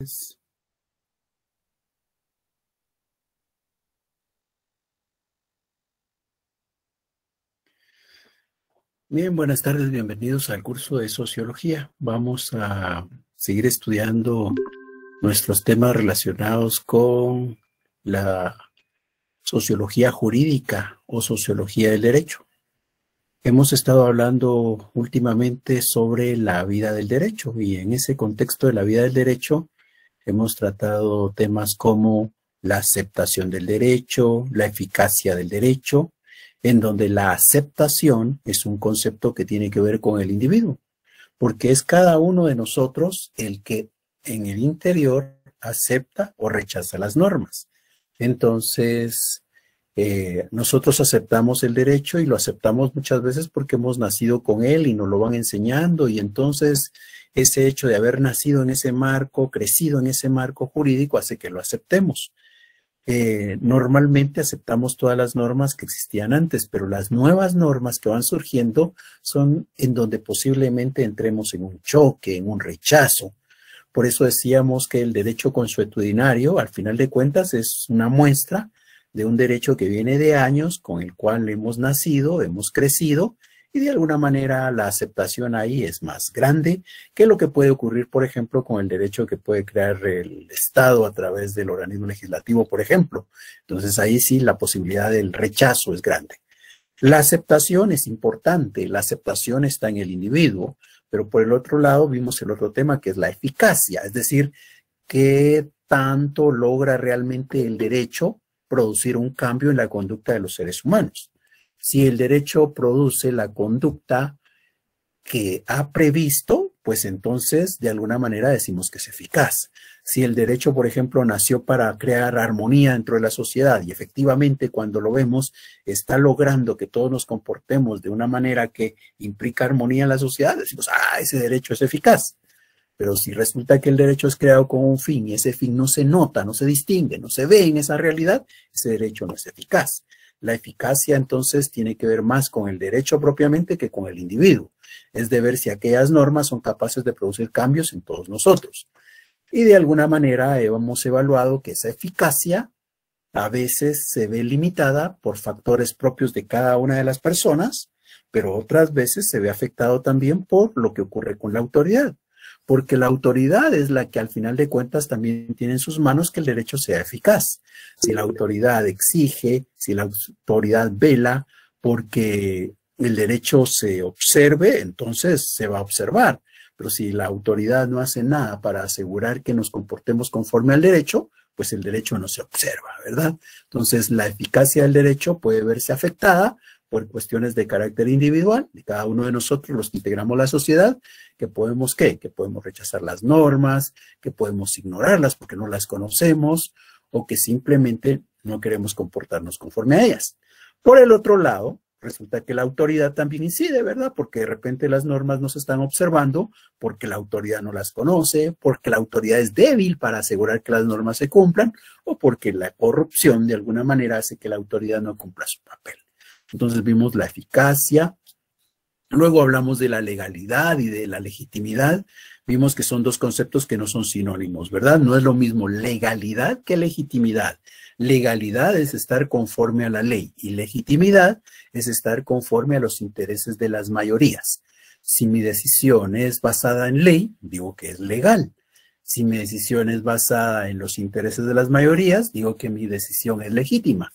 Pues, bien, buenas tardes, bienvenidos al curso de sociología. Vamos a seguir estudiando nuestros temas relacionados con la sociología jurídica o sociología del derecho. Hemos estado hablando últimamente sobre la vida del derecho y en ese contexto de la vida del derecho Hemos tratado temas como la aceptación del derecho, la eficacia del derecho, en donde la aceptación es un concepto que tiene que ver con el individuo, porque es cada uno de nosotros el que en el interior acepta o rechaza las normas. Entonces, eh, nosotros aceptamos el derecho y lo aceptamos muchas veces porque hemos nacido con él y nos lo van enseñando y entonces ese hecho de haber nacido en ese marco, crecido en ese marco jurídico, hace que lo aceptemos. Eh, normalmente aceptamos todas las normas que existían antes, pero las nuevas normas que van surgiendo son en donde posiblemente entremos en un choque, en un rechazo. Por eso decíamos que el derecho consuetudinario, al final de cuentas, es una muestra de un derecho que viene de años, con el cual hemos nacido, hemos crecido, y de alguna manera la aceptación ahí es más grande que lo que puede ocurrir, por ejemplo, con el derecho que puede crear el Estado a través del organismo legislativo, por ejemplo. Entonces ahí sí la posibilidad del rechazo es grande. La aceptación es importante, la aceptación está en el individuo, pero por el otro lado vimos el otro tema que es la eficacia, es decir, qué tanto logra realmente el derecho producir un cambio en la conducta de los seres humanos. Si el derecho produce la conducta que ha previsto, pues entonces de alguna manera decimos que es eficaz. Si el derecho, por ejemplo, nació para crear armonía dentro de la sociedad y efectivamente cuando lo vemos está logrando que todos nos comportemos de una manera que implica armonía en la sociedad, decimos, ah, ese derecho es eficaz. Pero si resulta que el derecho es creado con un fin y ese fin no se nota, no se distingue, no se ve en esa realidad, ese derecho no es eficaz. La eficacia entonces tiene que ver más con el derecho propiamente que con el individuo. Es de ver si aquellas normas son capaces de producir cambios en todos nosotros. Y de alguna manera hemos evaluado que esa eficacia a veces se ve limitada por factores propios de cada una de las personas, pero otras veces se ve afectado también por lo que ocurre con la autoridad porque la autoridad es la que al final de cuentas también tiene en sus manos que el derecho sea eficaz. Si la autoridad exige, si la autoridad vela porque el derecho se observe, entonces se va a observar. Pero si la autoridad no hace nada para asegurar que nos comportemos conforme al derecho, pues el derecho no se observa, ¿verdad? Entonces la eficacia del derecho puede verse afectada por cuestiones de carácter individual, de cada uno de nosotros, los que integramos la sociedad, que podemos qué, que podemos rechazar las normas, que podemos ignorarlas porque no las conocemos o que simplemente no queremos comportarnos conforme a ellas. Por el otro lado, resulta que la autoridad también incide, ¿verdad? Porque de repente las normas no se están observando porque la autoridad no las conoce, porque la autoridad es débil para asegurar que las normas se cumplan o porque la corrupción de alguna manera hace que la autoridad no cumpla su papel. Entonces vimos la eficacia, luego hablamos de la legalidad y de la legitimidad. Vimos que son dos conceptos que no son sinónimos, ¿verdad? No es lo mismo legalidad que legitimidad. Legalidad es estar conforme a la ley y legitimidad es estar conforme a los intereses de las mayorías. Si mi decisión es basada en ley, digo que es legal. Si mi decisión es basada en los intereses de las mayorías, digo que mi decisión es legítima.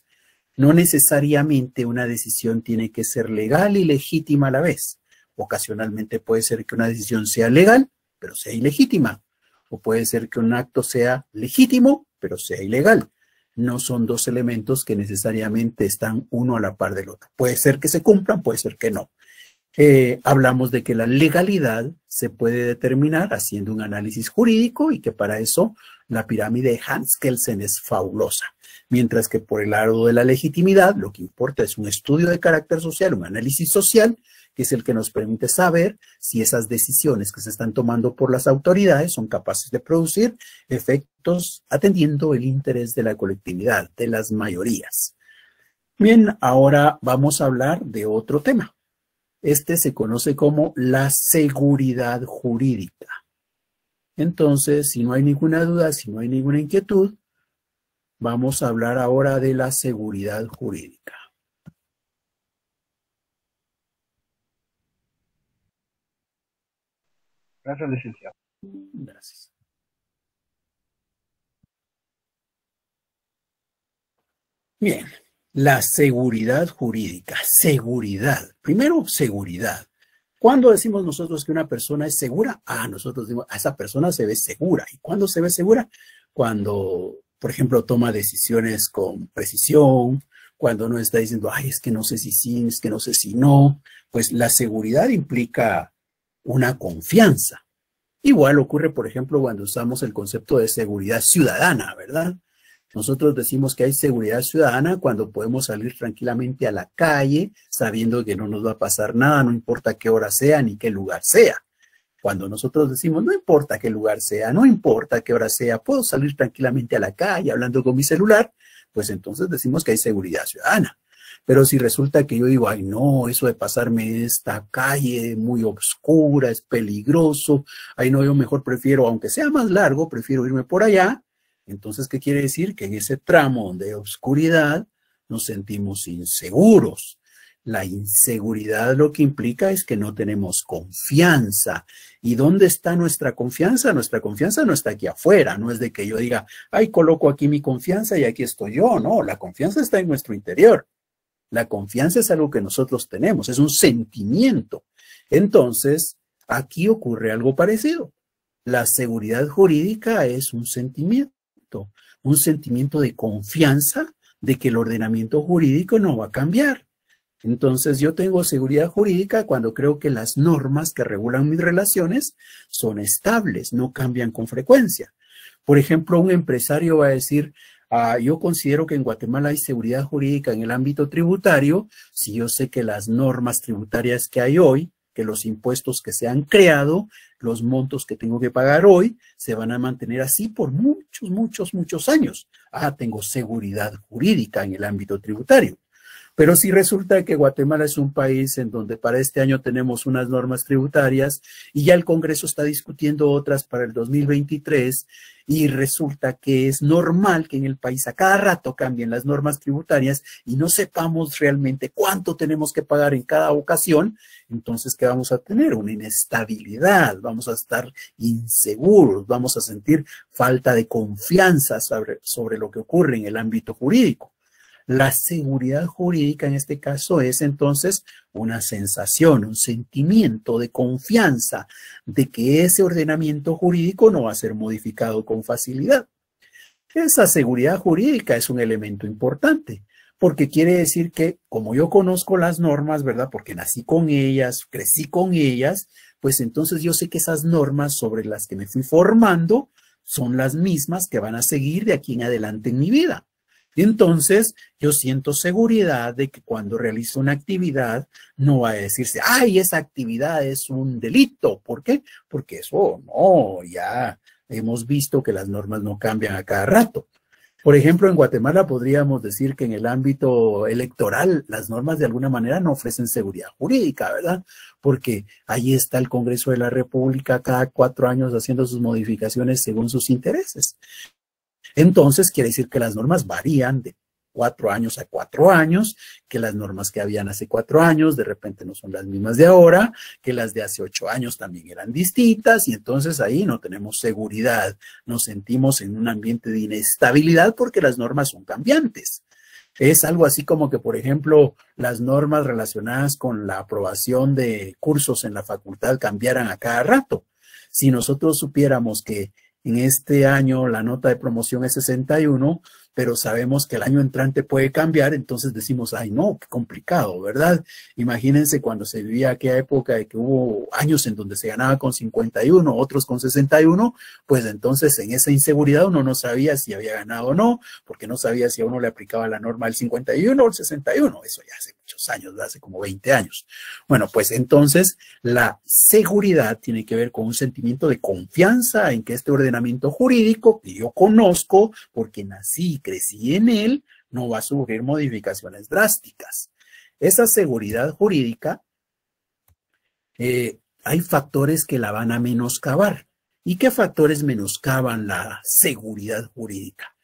No necesariamente una decisión tiene que ser legal y legítima a la vez. Ocasionalmente puede ser que una decisión sea legal, pero sea ilegítima. O puede ser que un acto sea legítimo, pero sea ilegal. No son dos elementos que necesariamente están uno a la par del otro. Puede ser que se cumplan, puede ser que no. Eh, hablamos de que la legalidad se puede determinar haciendo un análisis jurídico y que para eso la pirámide de Hans Kelsen es fabulosa mientras que por el lado de la legitimidad lo que importa es un estudio de carácter social, un análisis social, que es el que nos permite saber si esas decisiones que se están tomando por las autoridades son capaces de producir efectos atendiendo el interés de la colectividad, de las mayorías. Bien, ahora vamos a hablar de otro tema. Este se conoce como la seguridad jurídica. Entonces, si no hay ninguna duda, si no hay ninguna inquietud, Vamos a hablar ahora de la seguridad jurídica. Gracias, licenciado. Gracias. Bien, la seguridad jurídica, seguridad. Primero, seguridad. ¿Cuándo decimos nosotros que una persona es segura? Ah, nosotros decimos, a esa persona se ve segura. ¿Y cuándo se ve segura? Cuando por ejemplo, toma decisiones con precisión, cuando uno está diciendo, ay, es que no sé si sí, es que no sé si no, pues la seguridad implica una confianza. Igual ocurre, por ejemplo, cuando usamos el concepto de seguridad ciudadana, ¿verdad? Nosotros decimos que hay seguridad ciudadana cuando podemos salir tranquilamente a la calle sabiendo que no nos va a pasar nada, no importa qué hora sea ni qué lugar sea. Cuando nosotros decimos, no importa qué lugar sea, no importa qué hora sea, puedo salir tranquilamente a la calle hablando con mi celular, pues entonces decimos que hay seguridad ciudadana. Pero si resulta que yo digo, ay no, eso de pasarme esta calle muy oscura, es peligroso, ay no, yo mejor prefiero, aunque sea más largo, prefiero irme por allá. Entonces, ¿qué quiere decir? Que en ese tramo de oscuridad nos sentimos inseguros. La inseguridad lo que implica es que no tenemos confianza. ¿Y dónde está nuestra confianza? Nuestra confianza no está aquí afuera, no es de que yo diga, ay, coloco aquí mi confianza y aquí estoy yo. No, la confianza está en nuestro interior. La confianza es algo que nosotros tenemos, es un sentimiento. Entonces, aquí ocurre algo parecido. La seguridad jurídica es un sentimiento, un sentimiento de confianza de que el ordenamiento jurídico no va a cambiar entonces yo tengo seguridad jurídica cuando creo que las normas que regulan mis relaciones son estables, no cambian con frecuencia. Por ejemplo, un empresario va a decir, ah, yo considero que en Guatemala hay seguridad jurídica en el ámbito tributario, si yo sé que las normas tributarias que hay hoy, que los impuestos que se han creado, los montos que tengo que pagar hoy, se van a mantener así por muchos, muchos, muchos años. Ah, tengo seguridad jurídica en el ámbito tributario. Pero sí resulta que Guatemala es un país en donde para este año tenemos unas normas tributarias y ya el Congreso está discutiendo otras para el 2023 y resulta que es normal que en el país a cada rato cambien las normas tributarias y no sepamos realmente cuánto tenemos que pagar en cada ocasión, entonces que vamos a tener una inestabilidad, vamos a estar inseguros, vamos a sentir falta de confianza sobre, sobre lo que ocurre en el ámbito jurídico. La seguridad jurídica en este caso es entonces una sensación, un sentimiento de confianza de que ese ordenamiento jurídico no va a ser modificado con facilidad. Esa seguridad jurídica es un elemento importante porque quiere decir que como yo conozco las normas, ¿verdad? Porque nací con ellas, crecí con ellas, pues entonces yo sé que esas normas sobre las que me fui formando son las mismas que van a seguir de aquí en adelante en mi vida. Y entonces yo siento seguridad de que cuando realizo una actividad no va a decirse, ay, esa actividad es un delito. ¿Por qué? Porque eso no, ya hemos visto que las normas no cambian a cada rato. Por ejemplo, en Guatemala podríamos decir que en el ámbito electoral las normas de alguna manera no ofrecen seguridad jurídica, ¿verdad? Porque ahí está el Congreso de la República cada cuatro años haciendo sus modificaciones según sus intereses. Entonces, quiere decir que las normas varían de cuatro años a cuatro años, que las normas que habían hace cuatro años de repente no son las mismas de ahora, que las de hace ocho años también eran distintas y entonces ahí no tenemos seguridad, nos sentimos en un ambiente de inestabilidad porque las normas son cambiantes. Es algo así como que, por ejemplo, las normas relacionadas con la aprobación de cursos en la facultad cambiaran a cada rato. Si nosotros supiéramos que en este año la nota de promoción es 61, pero sabemos que el año entrante puede cambiar, entonces decimos, ay no, qué complicado, ¿verdad? Imagínense cuando se vivía aquella época de que hubo años en donde se ganaba con 51, otros con 61, pues entonces en esa inseguridad uno no sabía si había ganado o no, porque no sabía si a uno le aplicaba la norma del 51 o el 61, eso ya se muchos años, hace como 20 años. Bueno, pues entonces la seguridad tiene que ver con un sentimiento de confianza en que este ordenamiento jurídico que yo conozco, porque nací y crecí en él, no va a sufrir modificaciones drásticas. Esa seguridad jurídica, eh, hay factores que la van a menoscabar. ¿Y qué factores menoscaban la seguridad jurídica?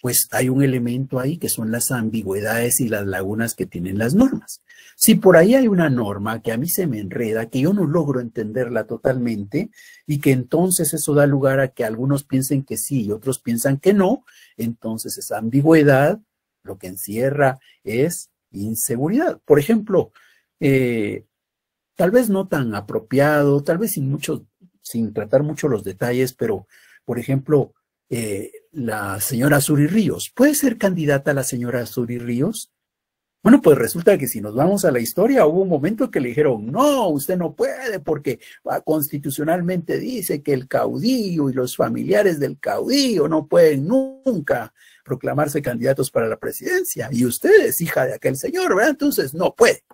pues hay un elemento ahí que son las ambigüedades y las lagunas que tienen las normas. Si por ahí hay una norma que a mí se me enreda, que yo no logro entenderla totalmente y que entonces eso da lugar a que algunos piensen que sí y otros piensan que no, entonces esa ambigüedad lo que encierra es inseguridad. Por ejemplo, eh, tal vez no tan apropiado, tal vez sin mucho, sin tratar mucho los detalles, pero por ejemplo, eh, la señora Suri Ríos. ¿Puede ser candidata la señora Suri Ríos? Bueno, pues resulta que si nos vamos a la historia, hubo un momento que le dijeron, no, usted no puede porque ah, constitucionalmente dice que el caudillo y los familiares del caudillo no pueden nunca proclamarse candidatos para la presidencia. Y usted es hija de aquel señor, ¿verdad? Entonces no puede.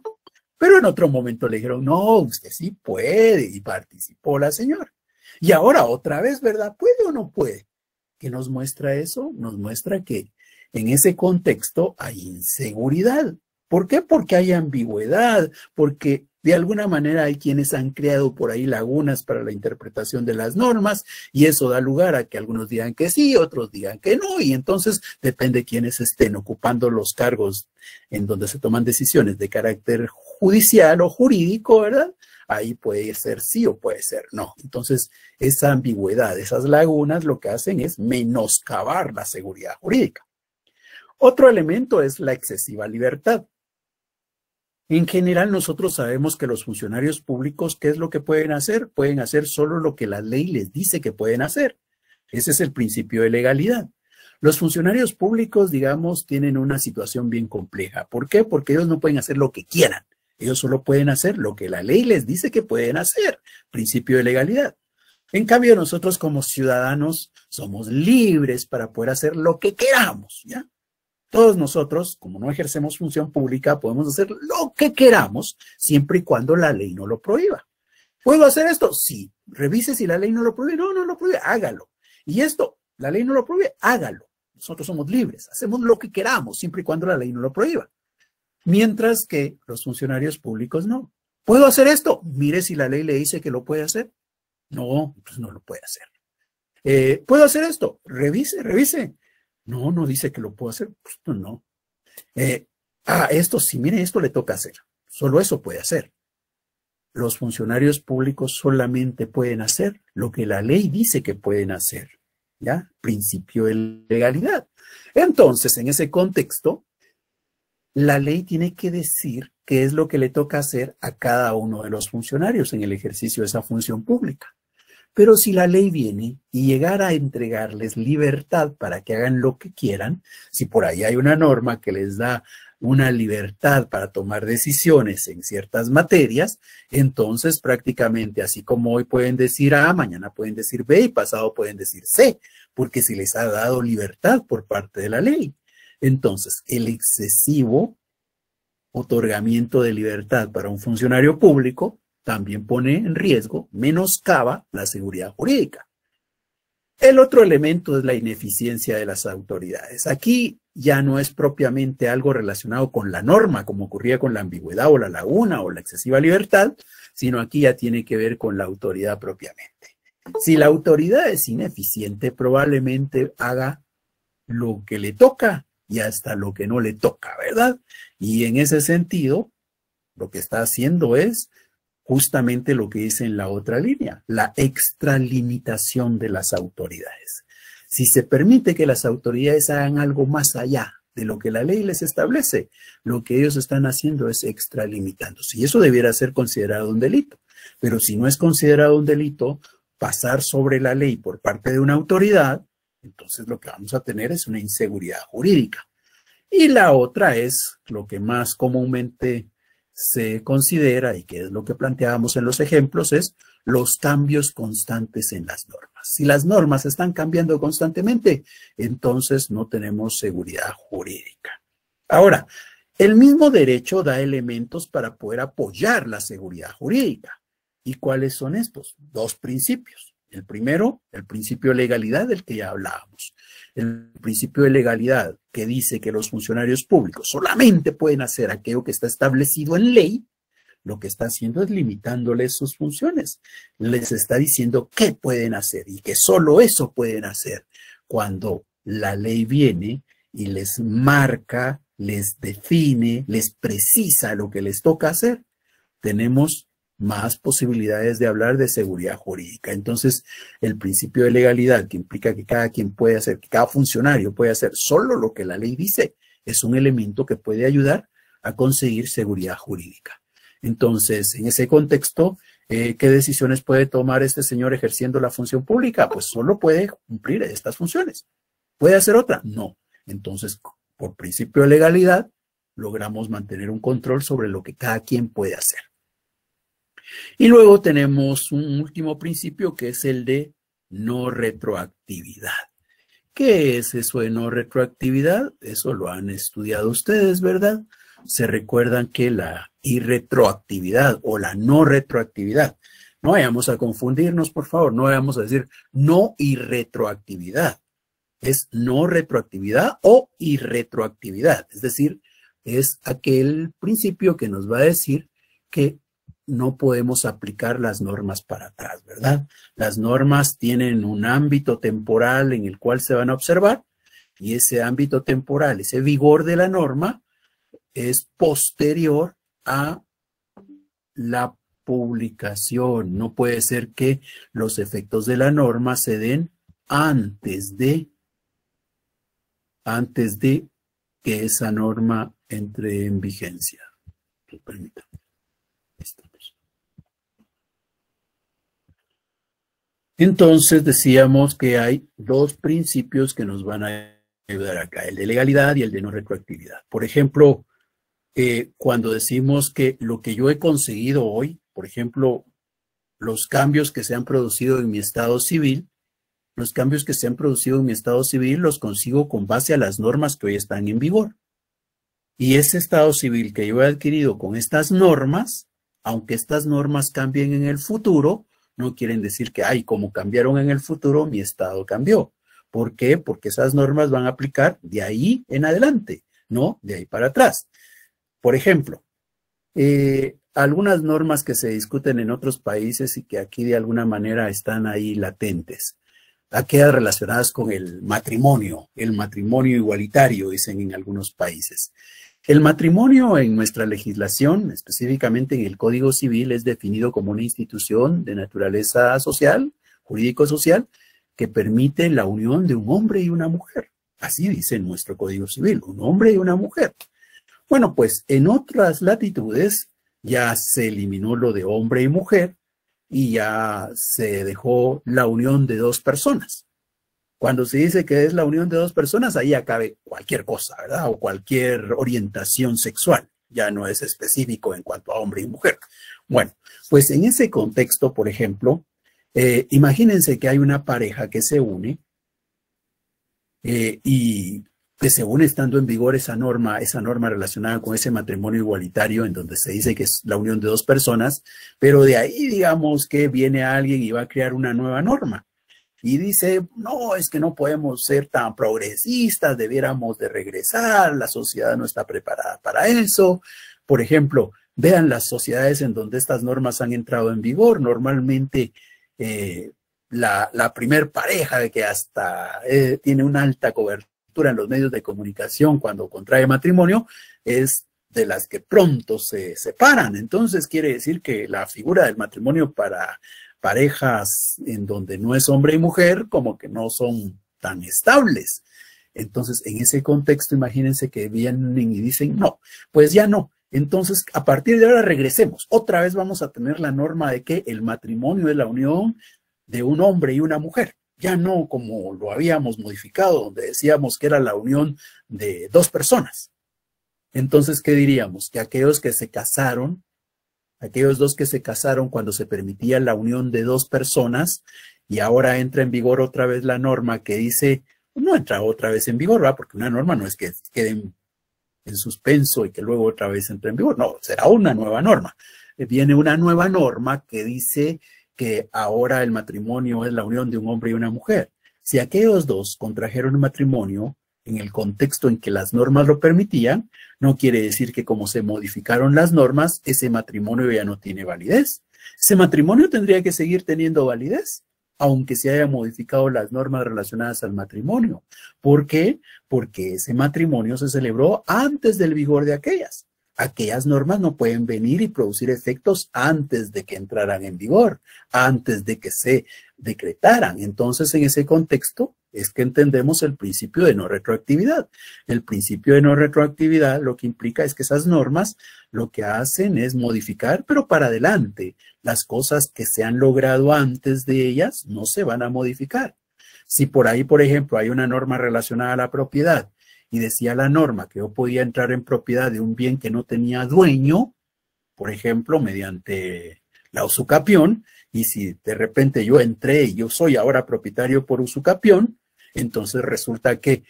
Pero en otro momento le dijeron, no, usted sí puede y participó la señora. Y ahora otra vez, ¿verdad? ¿Puede o no puede? ¿Qué nos muestra eso? Nos muestra que en ese contexto hay inseguridad. ¿Por qué? Porque hay ambigüedad, porque de alguna manera hay quienes han creado por ahí lagunas para la interpretación de las normas y eso da lugar a que algunos digan que sí, otros digan que no y entonces depende quienes estén ocupando los cargos en donde se toman decisiones de carácter judicial o jurídico, ¿verdad? ahí puede ser sí o puede ser no. Entonces, esa ambigüedad, esas lagunas lo que hacen es menoscabar la seguridad jurídica. Otro elemento es la excesiva libertad. En general, nosotros sabemos que los funcionarios públicos, ¿qué es lo que pueden hacer? Pueden hacer solo lo que la ley les dice que pueden hacer. Ese es el principio de legalidad. Los funcionarios públicos, digamos, tienen una situación bien compleja. ¿Por qué? Porque ellos no pueden hacer lo que quieran. Ellos solo pueden hacer lo que la ley les dice que pueden hacer, principio de legalidad. En cambio, nosotros como ciudadanos somos libres para poder hacer lo que queramos, ¿ya? Todos nosotros, como no ejercemos función pública, podemos hacer lo que queramos siempre y cuando la ley no lo prohíba. ¿Puedo hacer esto? Sí. Revise si la ley no lo prohíbe. No, no lo prohíbe. Hágalo. Y esto, la ley no lo prohíbe. Hágalo. Nosotros somos libres. Hacemos lo que queramos siempre y cuando la ley no lo prohíba mientras que los funcionarios públicos no. ¿Puedo hacer esto? Mire si la ley le dice que lo puede hacer. No, pues no lo puede hacer. Eh, ¿Puedo hacer esto? Revise, revise. No, no dice que lo puedo hacer. Pues no. Eh, ah, esto sí, mire, esto le toca hacer. Solo eso puede hacer. Los funcionarios públicos solamente pueden hacer lo que la ley dice que pueden hacer. ¿Ya? Principio de legalidad. Entonces, en ese contexto, la ley tiene que decir qué es lo que le toca hacer a cada uno de los funcionarios en el ejercicio de esa función pública. Pero si la ley viene y llegara a entregarles libertad para que hagan lo que quieran, si por ahí hay una norma que les da una libertad para tomar decisiones en ciertas materias, entonces prácticamente así como hoy pueden decir A, mañana pueden decir B y pasado pueden decir C, porque se les ha dado libertad por parte de la ley. Entonces, el excesivo otorgamiento de libertad para un funcionario público también pone en riesgo, menoscaba la seguridad jurídica. El otro elemento es la ineficiencia de las autoridades. Aquí ya no es propiamente algo relacionado con la norma, como ocurría con la ambigüedad o la laguna o la excesiva libertad, sino aquí ya tiene que ver con la autoridad propiamente. Si la autoridad es ineficiente, probablemente haga lo que le toca y hasta lo que no le toca, ¿verdad? Y en ese sentido, lo que está haciendo es justamente lo que dice en la otra línea, la extralimitación de las autoridades. Si se permite que las autoridades hagan algo más allá de lo que la ley les establece, lo que ellos están haciendo es extralimitándose. Y eso debiera ser considerado un delito. Pero si no es considerado un delito, pasar sobre la ley por parte de una autoridad entonces lo que vamos a tener es una inseguridad jurídica. Y la otra es lo que más comúnmente se considera y que es lo que planteábamos en los ejemplos, es los cambios constantes en las normas. Si las normas están cambiando constantemente, entonces no tenemos seguridad jurídica. Ahora, el mismo derecho da elementos para poder apoyar la seguridad jurídica. ¿Y cuáles son estos? Dos principios. El primero, el principio de legalidad del que ya hablábamos. El principio de legalidad que dice que los funcionarios públicos solamente pueden hacer aquello que está establecido en ley, lo que está haciendo es limitándoles sus funciones. Les está diciendo qué pueden hacer y que solo eso pueden hacer cuando la ley viene y les marca, les define, les precisa lo que les toca hacer. Tenemos más posibilidades de hablar de seguridad jurídica. Entonces, el principio de legalidad, que implica que cada quien puede hacer, que cada funcionario puede hacer solo lo que la ley dice, es un elemento que puede ayudar a conseguir seguridad jurídica. Entonces, en ese contexto, eh, ¿qué decisiones puede tomar este señor ejerciendo la función pública? Pues solo puede cumplir estas funciones. ¿Puede hacer otra? No. Entonces, por principio de legalidad, logramos mantener un control sobre lo que cada quien puede hacer. Y luego tenemos un último principio que es el de no retroactividad. ¿Qué es eso de no retroactividad? Eso lo han estudiado ustedes, ¿verdad? Se recuerdan que la irretroactividad o la no retroactividad, no vayamos a confundirnos, por favor, no vayamos a decir no irretroactividad. Es no retroactividad o irretroactividad, es decir, es aquel principio que nos va a decir que no podemos aplicar las normas para atrás, ¿verdad? Las normas tienen un ámbito temporal en el cual se van a observar y ese ámbito temporal, ese vigor de la norma es posterior a la publicación. No puede ser que los efectos de la norma se den antes de antes de que esa norma entre en vigencia. Permítanme. Entonces decíamos que hay dos principios que nos van a ayudar acá, el de legalidad y el de no retroactividad. Por ejemplo, eh, cuando decimos que lo que yo he conseguido hoy, por ejemplo, los cambios que se han producido en mi estado civil, los cambios que se han producido en mi estado civil los consigo con base a las normas que hoy están en vigor. Y ese estado civil que yo he adquirido con estas normas, aunque estas normas cambien en el futuro, no quieren decir que, ay, como cambiaron en el futuro, mi estado cambió. ¿Por qué? Porque esas normas van a aplicar de ahí en adelante, no de ahí para atrás. Por ejemplo, eh, algunas normas que se discuten en otros países y que aquí de alguna manera están ahí latentes. Aquellas relacionadas con el matrimonio, el matrimonio igualitario, dicen en algunos países. El matrimonio en nuestra legislación, específicamente en el Código Civil, es definido como una institución de naturaleza social, jurídico-social, que permite la unión de un hombre y una mujer. Así dice nuestro Código Civil, un hombre y una mujer. Bueno, pues en otras latitudes ya se eliminó lo de hombre y mujer y ya se dejó la unión de dos personas. Cuando se dice que es la unión de dos personas, ahí acabe cualquier cosa, ¿verdad? O cualquier orientación sexual. Ya no es específico en cuanto a hombre y mujer. Bueno, pues en ese contexto, por ejemplo, eh, imagínense que hay una pareja que se une eh, y que se une estando en vigor esa norma, esa norma relacionada con ese matrimonio igualitario en donde se dice que es la unión de dos personas, pero de ahí digamos que viene alguien y va a crear una nueva norma y dice, no, es que no podemos ser tan progresistas, debiéramos de regresar, la sociedad no está preparada para eso. Por ejemplo, vean las sociedades en donde estas normas han entrado en vigor, normalmente eh, la, la primer pareja de que hasta eh, tiene una alta cobertura en los medios de comunicación cuando contrae matrimonio es de las que pronto se separan. Entonces quiere decir que la figura del matrimonio para parejas en donde no es hombre y mujer como que no son tan estables. Entonces, en ese contexto, imagínense que vienen y dicen, no, pues ya no. Entonces, a partir de ahora regresemos. Otra vez vamos a tener la norma de que el matrimonio es la unión de un hombre y una mujer. Ya no como lo habíamos modificado, donde decíamos que era la unión de dos personas. Entonces, ¿qué diríamos? Que aquellos que se casaron aquellos dos que se casaron cuando se permitía la unión de dos personas y ahora entra en vigor otra vez la norma que dice, no entra otra vez en vigor, ¿verdad? porque una norma no es que queden en, suspenso y que luego otra vez entre en vigor, no, será una nueva norma. Eh, viene una nueva norma que dice que ahora el matrimonio es la unión de un hombre y una mujer. Si aquellos dos contrajeron un matrimonio, en el contexto en que las normas lo permitían, no quiere decir que como se modificaron las normas, ese matrimonio ya no tiene validez. Ese matrimonio tendría que seguir teniendo validez, aunque se hayan modificado las normas relacionadas al matrimonio. ¿Por qué? Porque ese matrimonio se celebró antes del vigor de aquellas. Aquellas normas no pueden venir y producir efectos antes de que entraran en vigor, antes de que se decretaran. Entonces, en ese contexto, es que entendemos el principio de no retroactividad. El principio de no retroactividad lo que implica es que esas normas lo que hacen es modificar, pero para adelante. Las cosas que se han logrado antes de ellas no se van a modificar. Si por ahí, por ejemplo, hay una norma relacionada a la propiedad y decía la norma que yo podía entrar en propiedad de un bien que no tenía dueño, por ejemplo, mediante la usucapión, y si de repente yo entré y yo soy ahora propietario por usucapión, entonces resulta que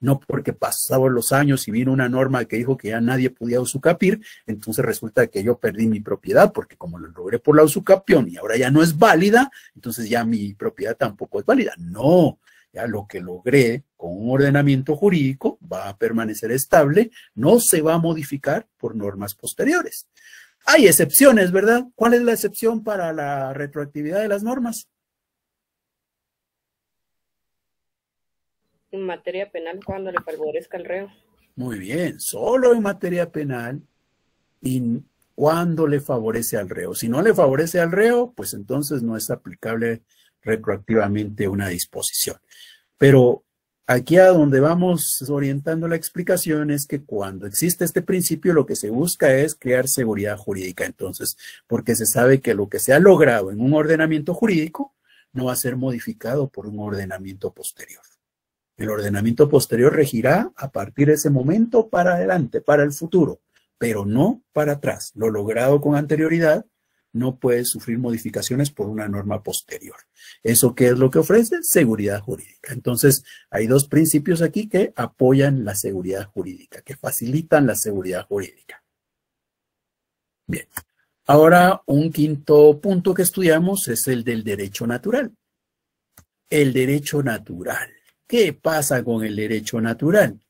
no porque pasaban los años y vino una norma que dijo que ya nadie podía usucapir, entonces resulta que yo perdí mi propiedad, porque como lo logré por la usucapión y ahora ya no es válida, entonces ya mi propiedad tampoco es válida. No, ya lo que logré con un ordenamiento jurídico va a permanecer estable, no se va a modificar por normas posteriores. Hay excepciones, ¿verdad? ¿Cuál es la excepción para la retroactividad de las normas? en materia penal cuando le favorezca al reo. Muy bien, solo en materia penal y cuando le favorece al reo. Si no le favorece al reo, pues entonces no es aplicable retroactivamente una disposición. Pero aquí a donde vamos orientando la explicación es que cuando existe este principio lo que se busca es crear seguridad jurídica. Entonces, porque se sabe que lo que se ha logrado en un ordenamiento jurídico no va a ser modificado por un ordenamiento posterior. El ordenamiento posterior regirá a partir de ese momento para adelante, para el futuro, pero no para atrás. Lo logrado con anterioridad no puede sufrir modificaciones por una norma posterior. ¿Eso qué es lo que ofrece? Seguridad jurídica. Entonces, hay dos principios aquí que apoyan la seguridad jurídica, que facilitan la seguridad jurídica. Bien. Ahora, un quinto punto que estudiamos es el del derecho natural. El derecho natural. ¿Qué pasa con el derecho natural?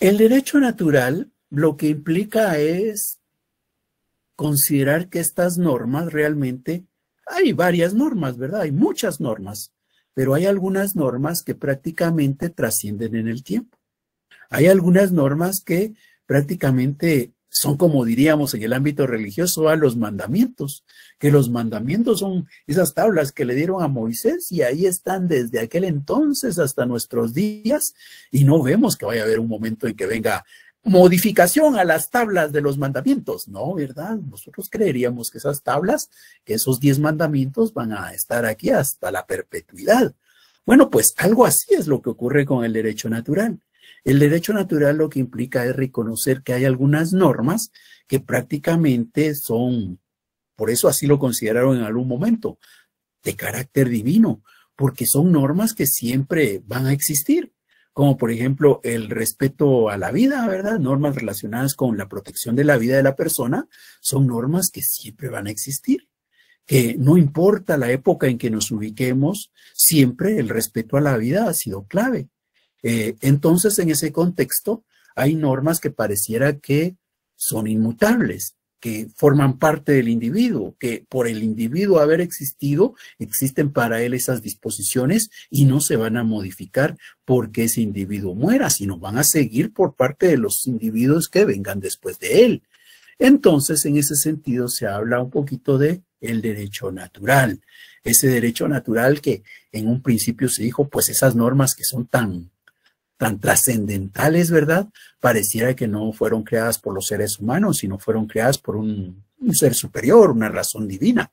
El derecho natural lo que implica es considerar que estas normas realmente, hay varias normas, ¿verdad? Hay muchas normas, pero hay algunas normas que prácticamente trascienden en el tiempo. Hay algunas normas que prácticamente son como diríamos en el ámbito religioso a los mandamientos, que los mandamientos son esas tablas que le dieron a Moisés y ahí están desde aquel entonces hasta nuestros días y no vemos que vaya a haber un momento en que venga modificación a las tablas de los mandamientos. No, ¿verdad? Nosotros creeríamos que esas tablas, que esos diez mandamientos van a estar aquí hasta la perpetuidad. Bueno, pues algo así es lo que ocurre con el derecho natural. El derecho natural lo que implica es reconocer que hay algunas normas que prácticamente son, por eso así lo consideraron en algún momento, de carácter divino, porque son normas que siempre van a existir, como por ejemplo el respeto a la vida, ¿verdad? Normas relacionadas con la protección de la vida de la persona son normas que siempre van a existir que no importa la época en que nos ubiquemos, siempre el respeto a la vida ha sido clave. Eh, entonces, en ese contexto, hay normas que pareciera que son inmutables, que forman parte del individuo, que por el individuo haber existido, existen para él esas disposiciones y no se van a modificar porque ese individuo muera, sino van a seguir por parte de los individuos que vengan después de él. Entonces, en ese sentido, se habla un poquito de el derecho natural, ese derecho natural que en un principio se dijo, pues esas normas que son tan tan trascendentales, ¿verdad? Pareciera que no fueron creadas por los seres humanos, sino fueron creadas por un, ser superior, una razón divina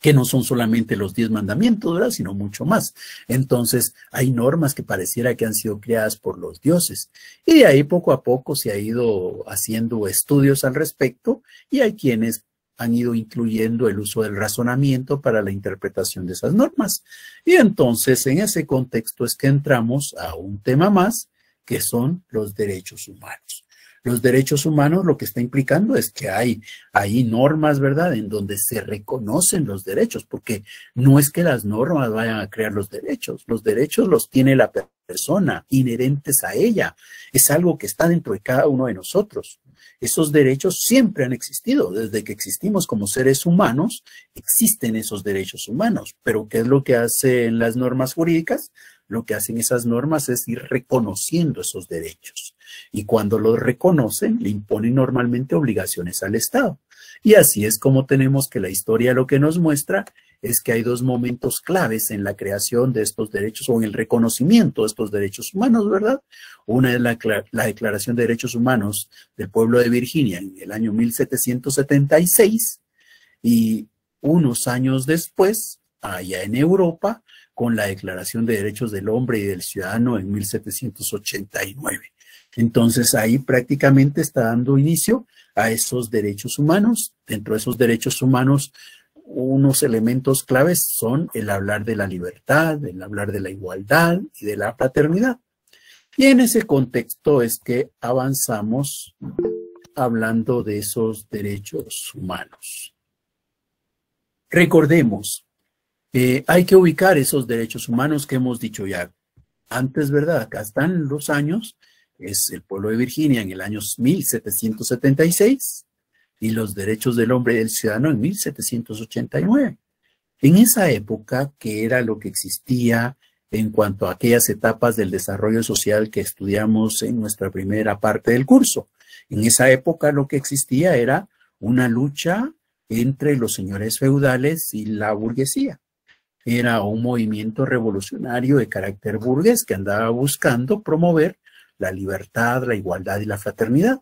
que no son solamente los diez mandamientos, ¿verdad? sino mucho más. Entonces, hay normas que pareciera que han sido creadas por los dioses. Y de ahí poco a poco se ha ido haciendo estudios al respecto y hay quienes han ido incluyendo el uso del razonamiento para la interpretación de esas normas. Y entonces, en ese contexto es que entramos a un tema más, que son los derechos humanos. Los derechos humanos lo que está implicando es que hay, hay normas, ¿verdad?, en donde se reconocen los derechos, porque no es que las normas vayan a crear los derechos, los derechos los tiene la persona, inherentes a ella, es algo que está dentro de cada uno de nosotros. Esos derechos siempre han existido, desde que existimos como seres humanos, existen esos derechos humanos, pero ¿qué es lo que hacen las normas jurídicas? Lo que hacen esas normas es ir reconociendo esos derechos. Y cuando los reconocen, le imponen normalmente obligaciones al Estado. Y así es como tenemos que la historia lo que nos muestra es que hay dos momentos claves en la creación de estos derechos o en el reconocimiento de estos derechos humanos, ¿verdad? Una es la, Declaración de Derechos Humanos del Pueblo de Virginia en el año 1776 y unos años después, allá en Europa, con la Declaración de Derechos del Hombre y del Ciudadano en 1789. Entonces ahí prácticamente está dando inicio a esos derechos humanos. Dentro de esos derechos humanos unos elementos claves son el hablar de la libertad, el hablar de la igualdad y de la paternidad. Y en ese contexto es que avanzamos hablando de esos derechos humanos. Recordemos, hay que ubicar esos derechos humanos que hemos dicho ya antes, ¿verdad? Acá están los años, es el pueblo de Virginia en el año 1776, y los derechos del hombre y del ciudadano en 1789. En esa época, que era lo que existía en cuanto a aquellas etapas del desarrollo social que estudiamos en nuestra primera parte del curso. En esa época lo que existía era una lucha entre los señores feudales y la burguesía. Era un movimiento revolucionario de carácter burgués que andaba buscando promover la libertad, la igualdad y la fraternidad.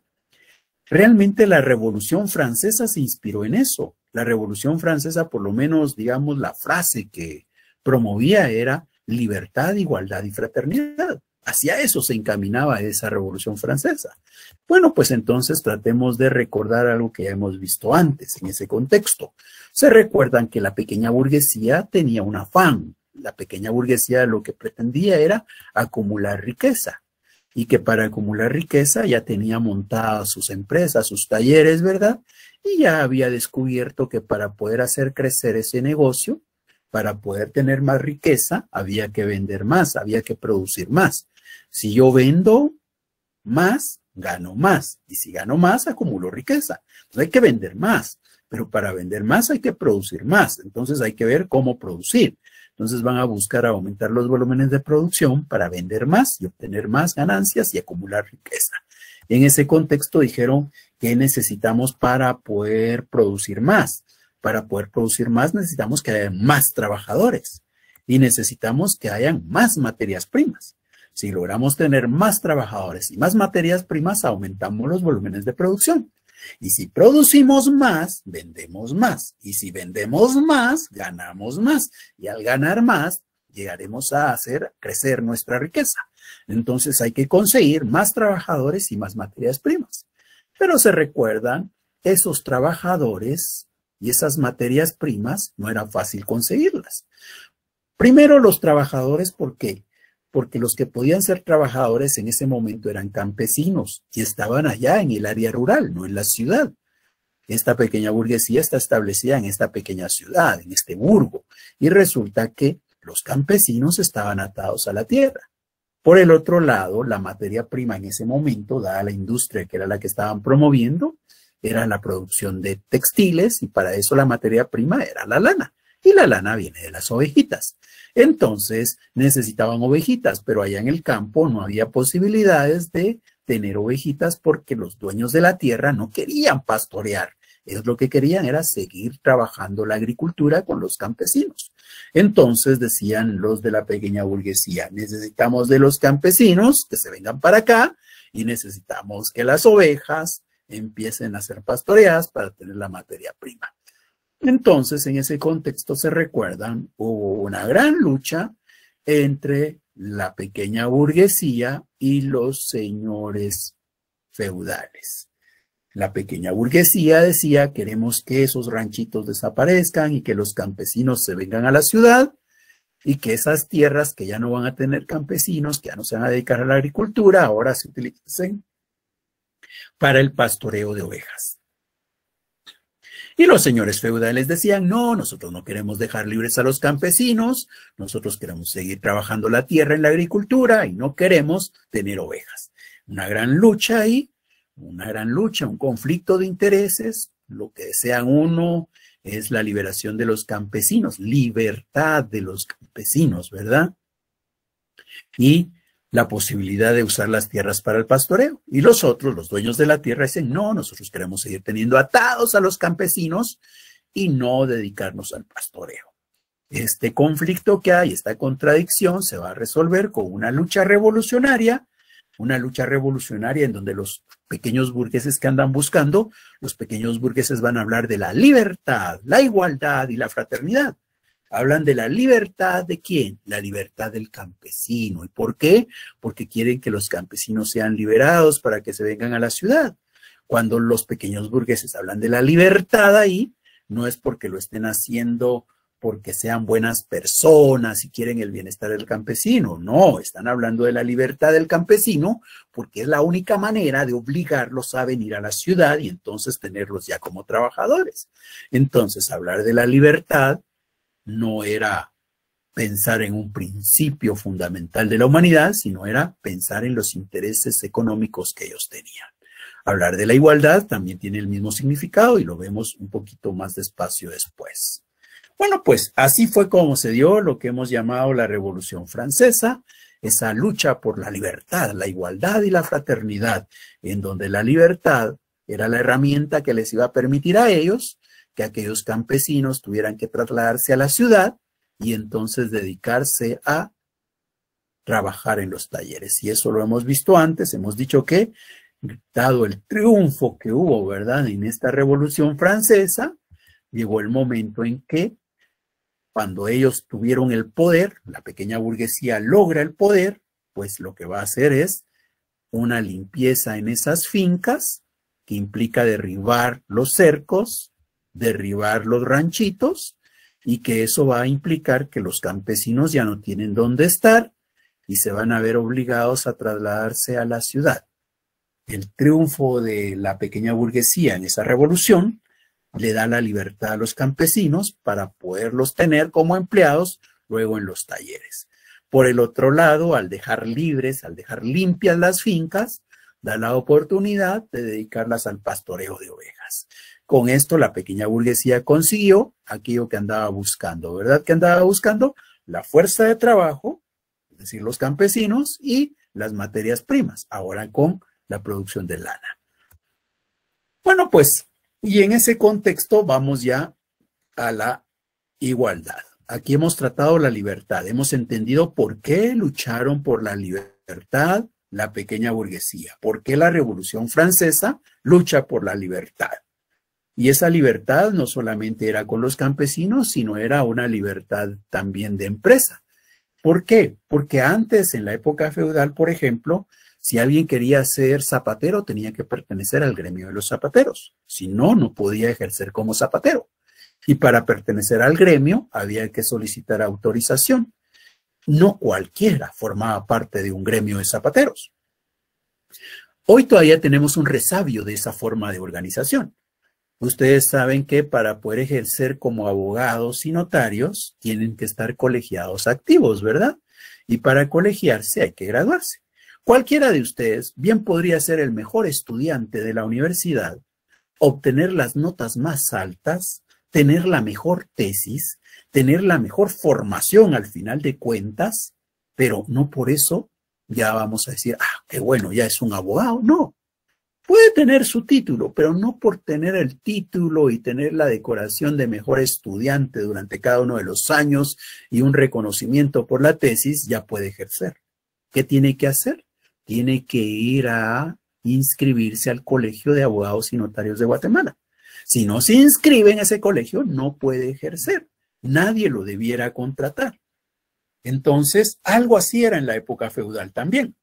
Realmente la Revolución Francesa se inspiró en eso. La Revolución Francesa, por lo menos, digamos, la frase que promovía era libertad, igualdad y fraternidad. Hacia eso se encaminaba esa Revolución Francesa. Bueno, pues entonces tratemos de recordar algo que hemos visto antes en ese contexto. Se recuerdan que la pequeña burguesía tenía un afán. La pequeña burguesía lo que pretendía era acumular riqueza y que para acumular riqueza ya tenía montadas sus empresas, sus talleres, ¿verdad? Y ya había descubierto que para poder hacer crecer ese negocio, para poder tener más riqueza, había que vender más, había que producir más. Si yo vendo más, gano más. Y si gano más, acumulo riqueza. Entonces hay que vender más. Pero para vender más hay que producir más. Entonces hay que ver cómo producir. Entonces van a buscar aumentar los volúmenes de producción para vender más y obtener más ganancias y acumular riqueza. En ese contexto dijeron que necesitamos para poder producir más. Para poder producir más necesitamos que haya más trabajadores y necesitamos que hayan más materias primas. Si logramos tener más trabajadores y más materias primas, aumentamos los volúmenes de producción. Y si producimos más, vendemos más. Y si vendemos más, ganamos más. Y al ganar más, llegaremos a hacer crecer nuestra riqueza. Entonces hay que conseguir más trabajadores y más materias primas. Pero se recuerdan, esos trabajadores y esas materias primas no era fácil conseguirlas. Primero los trabajadores porque porque los que podían ser trabajadores en ese momento eran campesinos y estaban allá en el área rural, no en la ciudad. Esta pequeña burguesía está establecida en esta pequeña ciudad, en este burgo, y resulta que los campesinos estaban atados a la tierra. Por el otro lado, la materia prima en ese momento, dada la industria que era la que estaban promoviendo, era la producción de textiles y para eso la materia prima era la lana y la lana viene de las ovejitas. Entonces necesitaban ovejitas, pero allá en el campo no había posibilidades de tener ovejitas porque los dueños de la tierra no querían pastorear. Es lo que querían era seguir trabajando la agricultura con los campesinos. Entonces decían los de la pequeña burguesía, necesitamos de los campesinos que se vengan para acá y necesitamos que las ovejas empiecen a ser pastoreadas para tener la materia prima. Entonces, en ese contexto, se recuerdan, hubo una gran lucha entre la pequeña burguesía y los señores feudales. La pequeña burguesía decía, queremos que esos ranchitos desaparezcan y que los campesinos se vengan a la ciudad y que esas tierras que ya no van a tener campesinos, que ya no se van a dedicar a la agricultura, ahora se utilicen para el pastoreo de ovejas. Y los señores feudales decían, no, nosotros no queremos dejar libres a los campesinos, nosotros queremos seguir trabajando la tierra en la agricultura y no queremos tener ovejas. Una gran lucha ahí, una gran lucha, un conflicto de intereses, lo que desean uno es la liberación de los campesinos, libertad de los campesinos, ¿verdad? Y la posibilidad de usar las tierras para el pastoreo. Y los otros, los dueños de la tierra, dicen, no, nosotros queremos seguir teniendo atados a los campesinos y no dedicarnos al pastoreo. Este conflicto que hay, esta contradicción, se va a resolver con una lucha revolucionaria, una lucha revolucionaria en donde los pequeños burgueses que andan buscando, los pequeños burgueses van a hablar de la libertad, la igualdad y la fraternidad. Hablan de la libertad de quién? La libertad del campesino. ¿Y por qué? Porque quieren que los campesinos sean liberados para que se vengan a la ciudad. Cuando los pequeños burgueses hablan de la libertad ahí, no es porque lo estén haciendo porque sean buenas personas y quieren el bienestar del campesino. No, están hablando de la libertad del campesino porque es la única manera de obligarlos a venir a la ciudad y entonces tenerlos ya como trabajadores. Entonces, hablar de la libertad no era pensar en un principio fundamental de la humanidad, sino era pensar en los intereses económicos que ellos tenían. Hablar de la igualdad también tiene el mismo significado y lo vemos un poquito más despacio después. Bueno, pues así fue como se dio lo que hemos llamado la Revolución Francesa, esa lucha por la libertad, la igualdad y la fraternidad, en donde la libertad era la herramienta que les iba a permitir a ellos que aquellos campesinos tuvieran que trasladarse a la ciudad y entonces dedicarse a trabajar en los talleres. Y eso lo hemos visto antes, hemos dicho que, dado el triunfo que hubo, ¿verdad?, en esta revolución francesa, llegó el momento en que, cuando ellos tuvieron el poder, la pequeña burguesía logra el poder, pues lo que va a hacer es una limpieza en esas fincas que implica derribar los cercos, derribar los ranchitos y que eso va a implicar que los campesinos ya no tienen dónde estar y se van a ver obligados a trasladarse a la ciudad. El triunfo de la pequeña burguesía en esa revolución le da la libertad a los campesinos para poderlos tener como empleados luego en los talleres. Por el otro lado, al dejar libres, al dejar limpias las fincas, da la oportunidad de dedicarlas al pastoreo de ovejas. Con esto la pequeña burguesía consiguió aquello que andaba buscando, ¿verdad? Que andaba buscando la fuerza de trabajo, es decir, los campesinos y las materias primas, ahora con la producción de lana. Bueno, pues, y en ese contexto vamos ya a la igualdad. Aquí hemos tratado la libertad, hemos entendido por qué lucharon por la libertad la pequeña burguesía, por qué la Revolución Francesa lucha por la libertad. Y esa libertad no solamente era con los campesinos, sino era una libertad también de empresa. ¿Por qué? Porque antes, en la época feudal, por ejemplo, si alguien quería ser zapatero, tenía que pertenecer al gremio de los zapateros. Si no, no podía ejercer como zapatero. Y para pertenecer al gremio había que solicitar autorización. No cualquiera formaba parte de un gremio de zapateros. Hoy todavía tenemos un resabio de esa forma de organización. Ustedes saben que para poder ejercer como abogados y notarios tienen que estar colegiados activos, ¿verdad? Y para colegiarse hay que graduarse. Cualquiera de ustedes bien podría ser el mejor estudiante de la universidad, obtener las notas más altas, tener la mejor tesis, tener la mejor formación al final de cuentas, pero no por eso ya vamos a decir, ah, qué bueno, ya es un abogado. No, Puede tener su título, pero no por tener el título y tener la decoración de mejor estudiante durante cada uno de los años y un reconocimiento por la tesis, ya puede ejercer. ¿Qué tiene que hacer? Tiene que ir a inscribirse al Colegio de Abogados y Notarios de Guatemala. Si no se inscribe en ese colegio, no puede ejercer. Nadie lo debiera contratar. Entonces, algo así era en la época feudal también.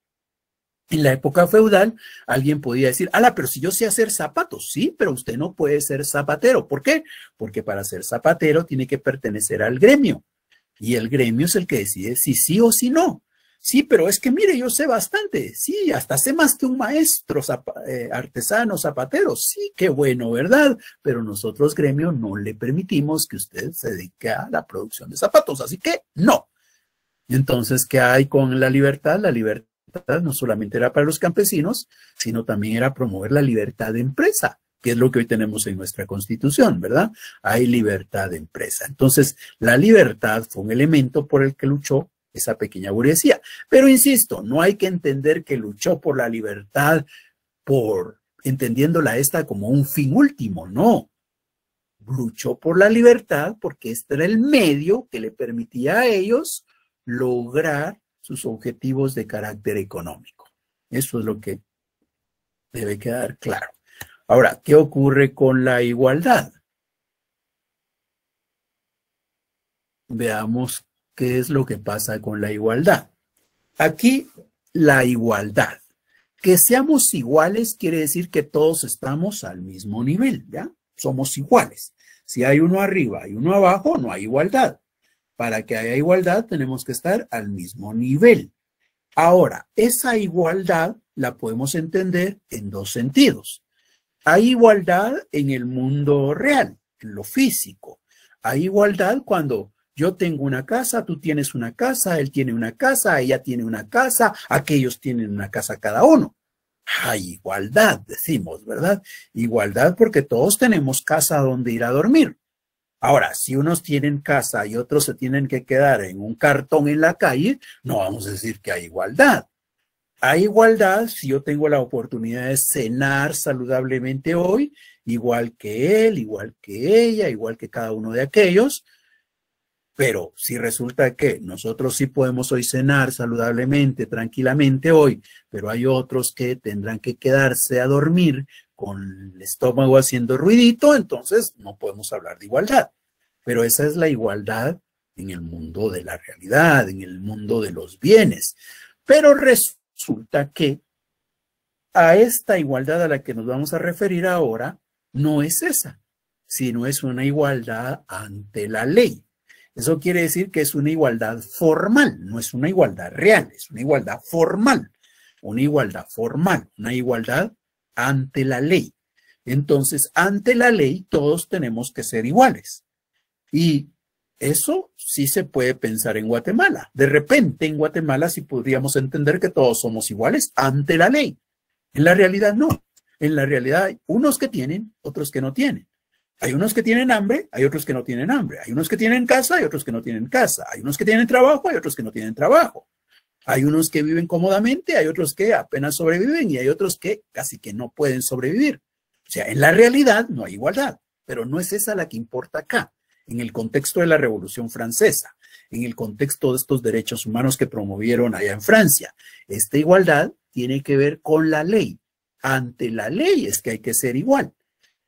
En la época feudal, alguien podía decir, ala, pero si yo sé hacer zapatos, sí, pero usted no puede ser zapatero. ¿Por qué? Porque para ser zapatero tiene que pertenecer al gremio. Y el gremio es el que decide si sí o si no. Sí, pero es que mire, yo sé bastante. Sí, hasta sé más que un maestro eh, artesano zapatero. Sí, qué bueno, ¿verdad? Pero nosotros, gremio, no le permitimos que usted se dedique a la producción de zapatos. Así que no. Entonces, ¿qué hay con la libertad? La libertad no solamente era para los campesinos, sino también era promover la libertad de empresa, que es lo que hoy tenemos en nuestra constitución, ¿verdad? Hay libertad de empresa. Entonces, la libertad fue un elemento por el que luchó esa pequeña burguesía. Pero insisto, no hay que entender que luchó por la libertad por entendiéndola esta como un fin último, no. Luchó por la libertad porque este era el medio que le permitía a ellos lograr sus objetivos de carácter económico. Eso es lo que debe quedar claro. Ahora, ¿qué ocurre con la igualdad? Veamos qué es lo que pasa con la igualdad. Aquí, la igualdad. Que seamos iguales quiere decir que todos estamos al mismo nivel, ¿ya? Somos iguales. Si hay uno arriba y uno abajo, no hay igualdad. Para que haya igualdad tenemos que estar al mismo nivel. Ahora, esa igualdad la podemos entender en dos sentidos. Hay igualdad en el mundo real, en lo físico. Hay igualdad cuando yo tengo una casa, tú tienes una casa, él tiene una casa, ella tiene una casa, aquellos tienen una casa cada uno. Hay igualdad, decimos, ¿verdad? Igualdad porque todos tenemos casa donde ir a dormir. Ahora, si unos tienen casa y otros se tienen que quedar en un cartón en la calle, no vamos a decir que hay igualdad. Hay igualdad si yo tengo la oportunidad de cenar saludablemente hoy, igual que él, igual que ella, igual que cada uno de aquellos. Pero si resulta que nosotros sí podemos hoy cenar saludablemente, tranquilamente hoy, pero hay otros que tendrán que quedarse a dormir con el estómago haciendo ruidito, entonces no podemos hablar de igualdad. Pero esa es la igualdad en el mundo de la realidad, en el mundo de los bienes. Pero resulta que a esta igualdad a la que nos vamos a referir ahora no es esa, sino es una igualdad ante la ley. Eso quiere decir que es una igualdad formal, no es una igualdad real, es una igualdad formal, una igualdad formal, una igualdad ante la ley. Entonces, ante la ley todos tenemos que ser iguales. Y eso sí se puede pensar en Guatemala. De repente en Guatemala sí podríamos entender que todos somos iguales ante la ley. En la realidad no. En la realidad hay unos que tienen, otros que no tienen. Hay unos que tienen hambre, hay otros que no tienen hambre. Hay unos que tienen casa, hay otros que no tienen casa. Hay unos que tienen trabajo, hay otros que no tienen trabajo. Hay unos que viven cómodamente, hay otros que apenas sobreviven y hay otros que casi que no pueden sobrevivir. O sea, en la realidad no hay igualdad, pero no es esa la que importa acá, en el contexto de la Revolución Francesa, en el contexto de estos derechos humanos que promovieron allá en Francia. Esta igualdad tiene que ver con la ley. Ante la ley es que hay que ser igual.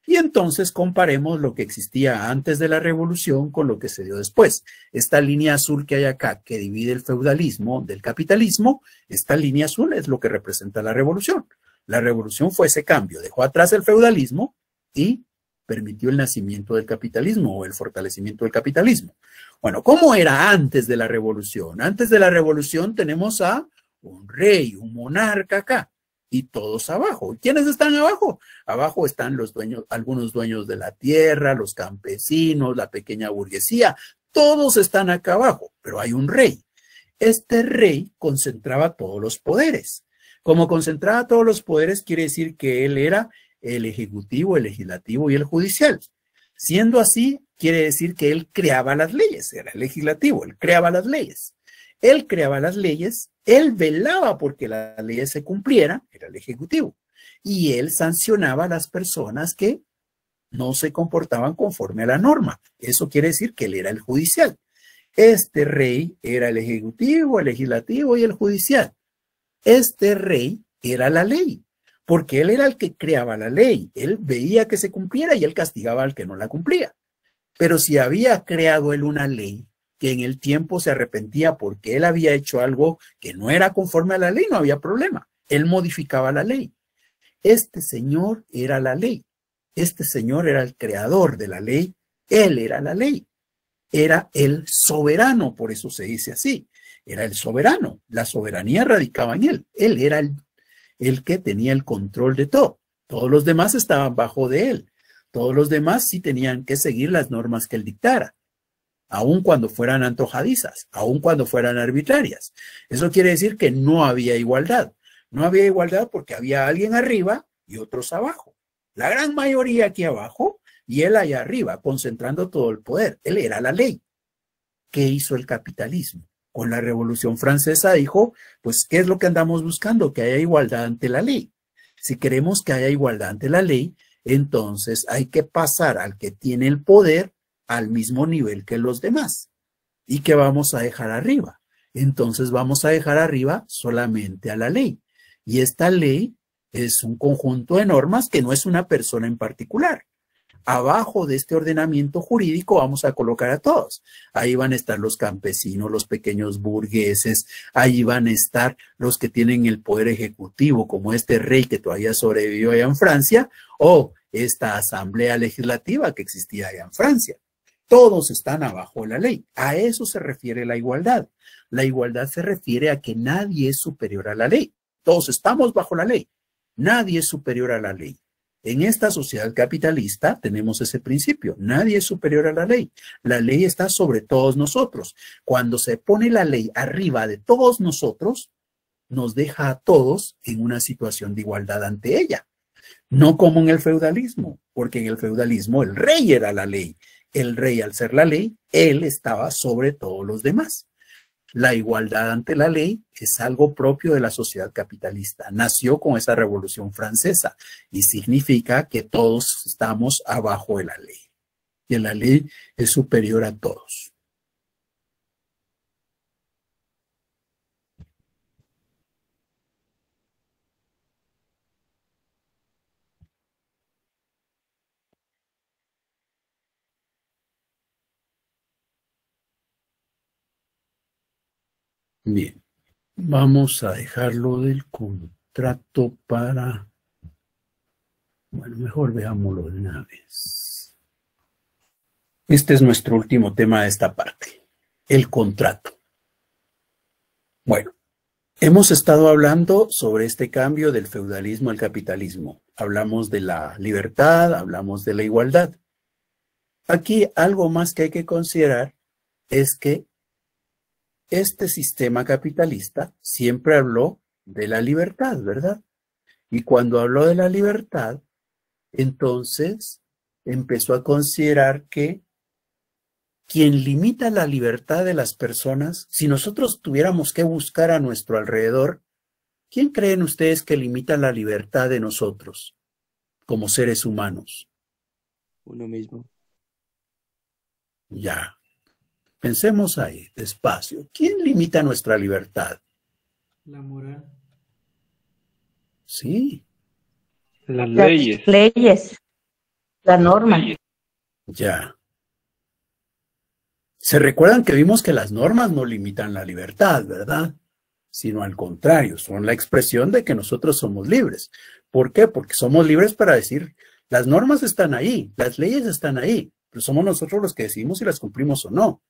Y entonces comparemos lo que existía antes de la revolución con lo que se dio después. Esta línea azul que hay acá, que divide el feudalismo del capitalismo, esta línea azul es lo que representa la revolución. La revolución fue ese cambio, dejó atrás el feudalismo y permitió el nacimiento del capitalismo o el fortalecimiento del capitalismo. Bueno, ¿cómo era antes de la revolución? Antes de la revolución tenemos a un rey, un monarca acá y todos abajo. ¿Quiénes están abajo? Abajo están los dueños, algunos dueños de la tierra, los campesinos, la pequeña burguesía, todos están acá abajo, pero hay un rey. Este rey concentraba todos los poderes. Como concentraba todos los poderes, quiere decir que él era el ejecutivo, el legislativo y el judicial. Siendo así, quiere decir que él creaba las leyes, era el legislativo, él creaba las leyes. Él creaba las leyes, él velaba porque las leyes se cumplieran, era el Ejecutivo, y él sancionaba a las personas que no se comportaban conforme a la norma. Eso quiere decir que él era el judicial. Este rey era el ejecutivo, el legislativo y el judicial. Este rey era la ley, porque él era el que creaba la ley. Él veía que se cumpliera y él castigaba al que no la cumplía. Pero si había creado él una ley, que en el tiempo se arrepentía porque él había hecho algo que no era conforme a la ley, no había problema. Él modificaba la ley. Este señor era la ley. Este señor era el creador de la ley. Él era la ley. Era el soberano, por eso se dice así. Era el soberano. La soberanía radicaba en él. Él era el, el que tenía el control de todo. Todos los demás estaban bajo de él. Todos los demás sí tenían que seguir las normas que él dictara aun cuando fueran antojadizas, aun cuando fueran arbitrarias. Eso quiere decir que no había igualdad. No había igualdad porque había alguien arriba y otros abajo. La gran mayoría aquí abajo y él allá arriba, concentrando todo el poder. Él era la ley. ¿Qué hizo el capitalismo? Con la Revolución Francesa dijo, pues, ¿qué es lo que andamos buscando? Que haya igualdad ante la ley. Si queremos que haya igualdad ante la ley, entonces hay que pasar al que tiene el poder al mismo nivel que los demás y que vamos a dejar arriba. Entonces vamos a dejar arriba solamente a la ley. Y esta ley es un conjunto de normas que no es una persona en particular. Abajo de este ordenamiento jurídico vamos a colocar a todos. Ahí van a estar los campesinos, los pequeños burgueses, ahí van a estar los que tienen el poder ejecutivo, como este rey que todavía sobrevivió allá en Francia, o esta asamblea legislativa que existía allá en Francia. Todos están abajo de la ley. A eso se refiere la igualdad. La igualdad se refiere a que nadie es superior a la ley. Todos estamos bajo la ley. Nadie es superior a la ley. En esta sociedad capitalista tenemos ese principio. Nadie es superior a la ley. La ley está sobre todos nosotros. Cuando se pone la ley arriba de todos nosotros, nos deja a todos en una situación de igualdad ante ella. No como en el feudalismo, porque en el feudalismo el rey era la ley el rey, al ser la ley, él estaba sobre todos los demás. La igualdad ante la ley es algo propio de la sociedad capitalista. Nació con esa revolución francesa y significa que todos estamos abajo de la ley, y la ley es superior a todos. Bien, vamos a dejarlo del contrato para... Bueno, mejor veámoslo de una vez. Este es nuestro último tema de esta parte, el contrato. Bueno, hemos estado hablando sobre este cambio del feudalismo al capitalismo. Hablamos de la libertad, hablamos de la igualdad. Aquí algo más que hay que considerar es que este sistema capitalista siempre habló de la libertad, ¿verdad? Y cuando habló de la libertad, entonces empezó a considerar que quien limita la libertad de las personas, si nosotros tuviéramos que buscar a nuestro alrededor, ¿quién creen ustedes que limita la libertad de nosotros como seres humanos? Uno mismo. Ya, Pensemos ahí, despacio. ¿Quién limita nuestra libertad? La moral. Sí. Las leyes. Las leyes. La norma. Ya. Se recuerdan que vimos que las normas no limitan la libertad, ¿verdad? Sino al contrario, son la expresión de que nosotros somos libres. ¿Por qué? Porque somos libres para decir, las normas están ahí, las leyes están ahí, pero somos nosotros los que decidimos si las cumplimos o no.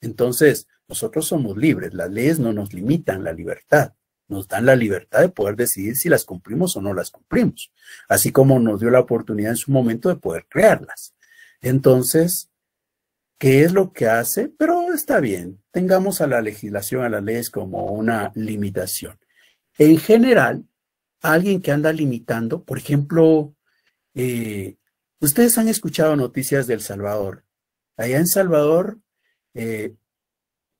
Entonces, nosotros somos libres, las leyes no nos limitan la libertad, nos dan la libertad de poder decidir si las cumplimos o no las cumplimos, así como nos dio la oportunidad en su momento de poder crearlas. Entonces, ¿qué es lo que hace? Pero está bien, tengamos a la legislación, a las leyes como una limitación. En general, alguien que anda limitando, por ejemplo, eh, ustedes han escuchado noticias del Salvador. Allá en Salvador eh,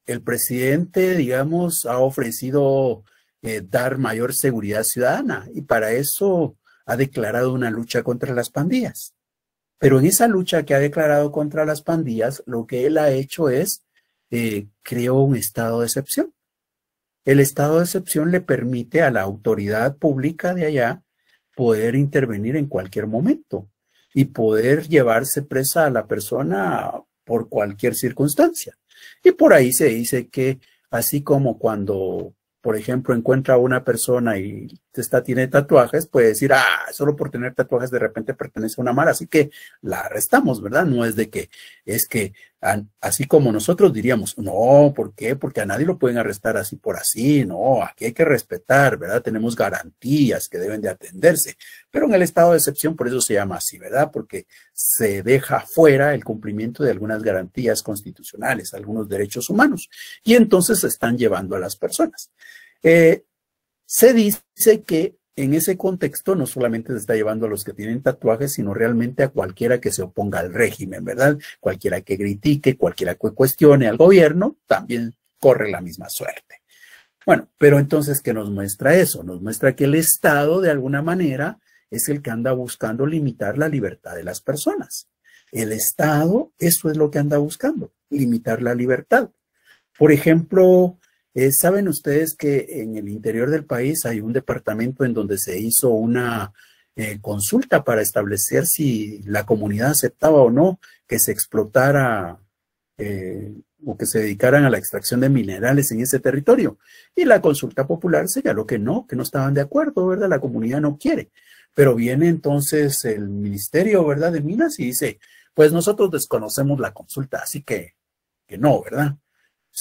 el presidente, digamos, ha ofrecido eh, dar mayor seguridad ciudadana y para eso ha declarado una lucha contra las pandillas. Pero en esa lucha que ha declarado contra las pandillas, lo que él ha hecho es eh, creó un estado de excepción. El estado de excepción le permite a la autoridad pública de allá poder intervenir en cualquier momento y poder llevarse presa a la persona por cualquier circunstancia. Y por ahí se dice que así como cuando, por ejemplo, encuentra a una persona y está tiene tatuajes, puede decir, ah, solo por tener tatuajes de repente pertenece a una mala, así que la arrestamos, ¿verdad? No es de que, es que Así como nosotros diríamos, no, ¿por qué? Porque a nadie lo pueden arrestar así por así, no, aquí hay que respetar, ¿verdad? Tenemos garantías que deben de atenderse, pero en el estado de excepción por eso se llama así, ¿verdad? Porque se deja fuera el cumplimiento de algunas garantías constitucionales, algunos derechos humanos, y entonces se están llevando a las personas. Eh, se dice que en ese contexto no solamente se está llevando a los que tienen tatuajes, sino realmente a cualquiera que se oponga al régimen, ¿verdad? Cualquiera que critique, cualquiera que cuestione al gobierno, también corre la misma suerte. Bueno, pero entonces, ¿qué nos muestra eso? Nos muestra que el Estado, de alguna manera, es el que anda buscando limitar la libertad de las personas. El Estado, eso es lo que anda buscando, limitar la libertad. Por ejemplo, eh, Saben ustedes que en el interior del país hay un departamento en donde se hizo una eh, consulta para establecer si la comunidad aceptaba o no que se explotara eh, o que se dedicaran a la extracción de minerales en ese territorio. Y la consulta popular señaló que no, que no estaban de acuerdo, ¿verdad? La comunidad no quiere. Pero viene entonces el Ministerio, ¿verdad? De Minas y dice, pues nosotros desconocemos la consulta, así que, que no, ¿verdad?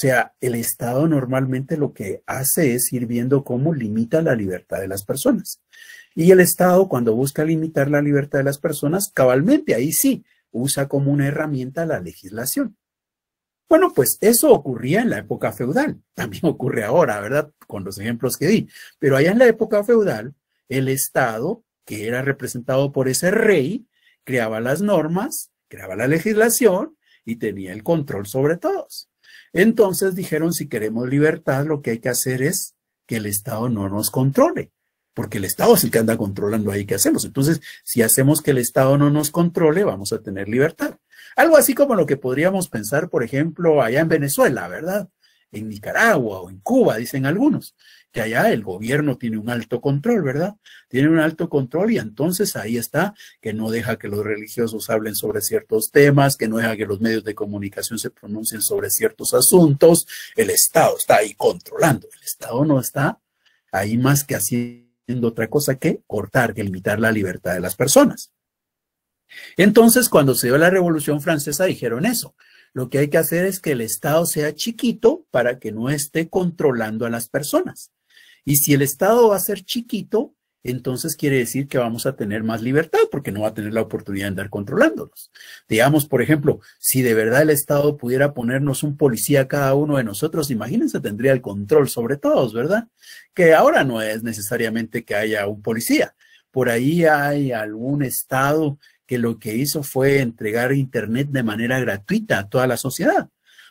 O sea, el Estado normalmente lo que hace es ir viendo cómo limita la libertad de las personas. Y el Estado, cuando busca limitar la libertad de las personas, cabalmente, ahí sí, usa como una herramienta la legislación. Bueno, pues eso ocurría en la época feudal, también ocurre ahora, ¿verdad? Con los ejemplos que di. Pero allá en la época feudal, el Estado, que era representado por ese rey, creaba las normas, creaba la legislación y tenía el control sobre todos. Entonces dijeron, si queremos libertad, lo que hay que hacer es que el Estado no nos controle, porque el Estado es el que anda controlando ahí qué hacemos. Entonces, si hacemos que el Estado no nos controle, vamos a tener libertad. Algo así como lo que podríamos pensar, por ejemplo, allá en Venezuela, ¿verdad? En Nicaragua o en Cuba, dicen algunos que allá el gobierno tiene un alto control, ¿verdad? Tiene un alto control y entonces ahí está, que no deja que los religiosos hablen sobre ciertos temas, que no deja que los medios de comunicación se pronuncien sobre ciertos asuntos. El Estado está ahí controlando. El Estado no está ahí más que haciendo otra cosa que cortar, que limitar la libertad de las personas. Entonces, cuando se dio la Revolución Francesa, dijeron eso. Lo que hay que hacer es que el Estado sea chiquito para que no esté controlando a las personas. Y si el Estado va a ser chiquito, entonces quiere decir que vamos a tener más libertad porque no va a tener la oportunidad de andar controlándonos. Digamos, por ejemplo, si de verdad el Estado pudiera ponernos un policía a cada uno de nosotros, imagínense, tendría el control sobre todos, ¿verdad? Que ahora no es necesariamente que haya un policía. Por ahí hay algún Estado que lo que hizo fue entregar Internet de manera gratuita a toda la sociedad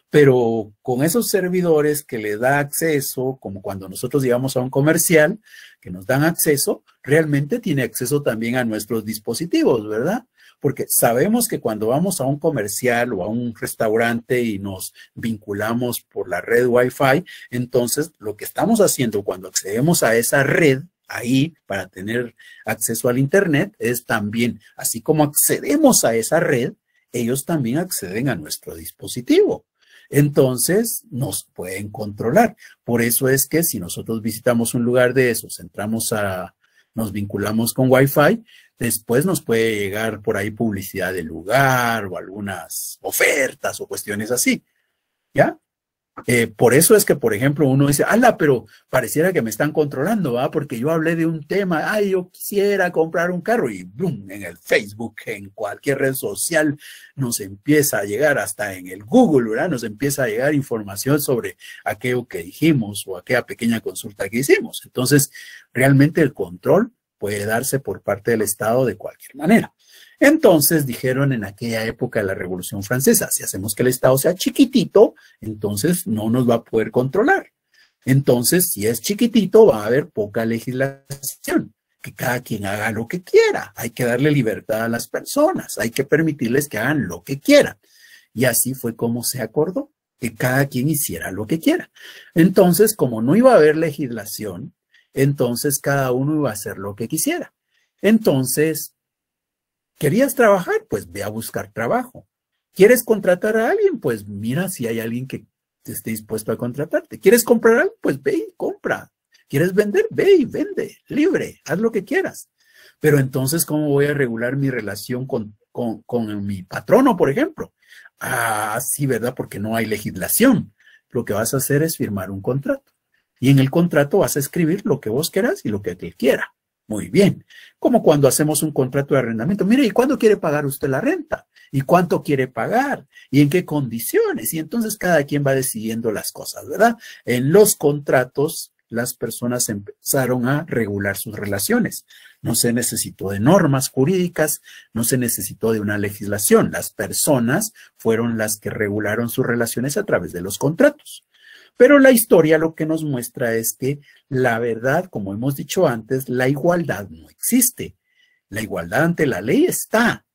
pero con esos servidores que le da acceso, como cuando nosotros llegamos a un comercial, que nos dan acceso, realmente tiene acceso también a nuestros dispositivos, ¿verdad? Porque sabemos que cuando vamos a un comercial o a un restaurante y nos vinculamos por la red Wi-Fi, entonces lo que estamos haciendo cuando accedemos a esa red ahí para tener acceso al Internet es también, así como accedemos a esa red, ellos también acceden a nuestro dispositivo entonces nos pueden controlar. Por eso es que si nosotros visitamos un lugar de esos, entramos a, nos vinculamos con Wi-Fi, después nos puede llegar por ahí publicidad del lugar o algunas ofertas o cuestiones así. ¿Ya? Eh, por eso es que, por ejemplo, uno dice, ala, pero pareciera que me están controlando, ¿va? Porque yo hablé de un tema, ay, yo quisiera comprar un carro y boom, en el Facebook, en cualquier red social, nos empieza a llegar, hasta en el Google, ¿verdad? Nos empieza a llegar información sobre aquello que dijimos o aquella pequeña consulta que hicimos. Entonces, realmente el control puede darse por parte del Estado de cualquier manera. Entonces dijeron en aquella época de la Revolución Francesa, si hacemos que el Estado sea chiquitito, entonces no nos va a poder controlar. Entonces, si es chiquitito, va a haber poca legislación, que cada quien haga lo que quiera. Hay que darle libertad a las personas, hay que permitirles que hagan lo que quieran. Y así fue como se acordó, que cada quien hiciera lo que quiera. Entonces, como no iba a haber legislación, entonces cada uno iba a hacer lo que quisiera. Entonces, ¿Querías trabajar? Pues ve a buscar trabajo. ¿Quieres contratar a alguien? Pues mira si hay alguien que esté dispuesto a contratarte. ¿Quieres comprar algo? Pues ve y compra. ¿Quieres vender? Ve y vende, libre, haz lo que quieras. Pero entonces, ¿cómo voy a regular mi relación con, con, con mi patrono, por ejemplo? Ah, sí, ¿verdad? Porque no hay legislación. Lo que vas a hacer es firmar un contrato. Y en el contrato vas a escribir lo que vos quieras y lo que él quiera. Muy bien, como cuando hacemos un contrato de arrendamiento. Mire, ¿y cuándo quiere pagar usted la renta? ¿Y cuánto quiere pagar? ¿Y en qué condiciones? Y entonces cada quien va decidiendo las cosas, ¿verdad? En los contratos las personas empezaron a regular sus relaciones. No se necesitó de normas jurídicas, no se necesitó de una legislación. Las personas fueron las que regularon sus relaciones a través de los contratos. Pero la historia lo que nos muestra es que la verdad, como hemos dicho antes, la igualdad no existe. La igualdad ante la ley está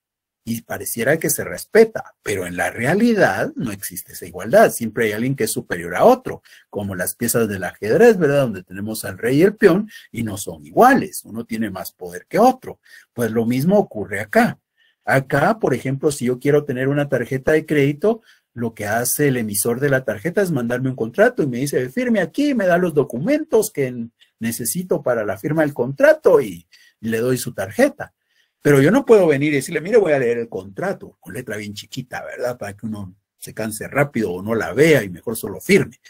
y pareciera que se respeta, pero en la realidad no existe esa igualdad. Siempre hay alguien que es superior a otro, como las piezas del ajedrez, ¿verdad? Donde tenemos al rey y el peón y no son iguales. Uno tiene más poder que otro. Pues lo mismo ocurre acá. Acá, por ejemplo, si yo quiero tener una tarjeta de crédito, lo que hace el emisor de la tarjeta es mandarme un contrato y me dice, firme aquí, me da los documentos que necesito para la firma del contrato y le doy su tarjeta. Pero yo no puedo venir y decirle, mire, voy a leer el contrato, con letra bien chiquita, ¿verdad? Para que uno se canse rápido o no la vea y mejor solo firme.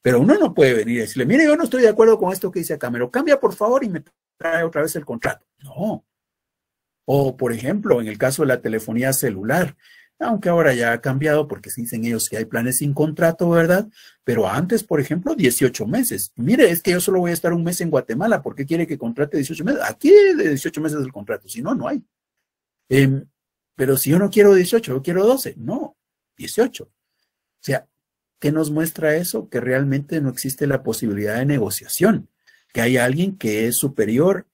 Pero uno no puede venir y decirle, mire, yo no estoy de acuerdo con esto que dice acá, me cambia por favor y me trae otra vez el contrato. No. O, por ejemplo, en el caso de la telefonía celular, aunque ahora ya ha cambiado porque se dicen ellos que hay planes sin contrato, ¿verdad? Pero antes, por ejemplo, 18 meses. Mire, es que yo solo voy a estar un mes en Guatemala, ¿por qué quiere que contrate 18 meses? Aquí de 18 meses el contrato, si no, no hay. Em, pero si yo no quiero 18, yo quiero 12, no, 18. O sea, ¿qué nos muestra eso? Que realmente no existe la posibilidad de negociación, que hay alguien que es superior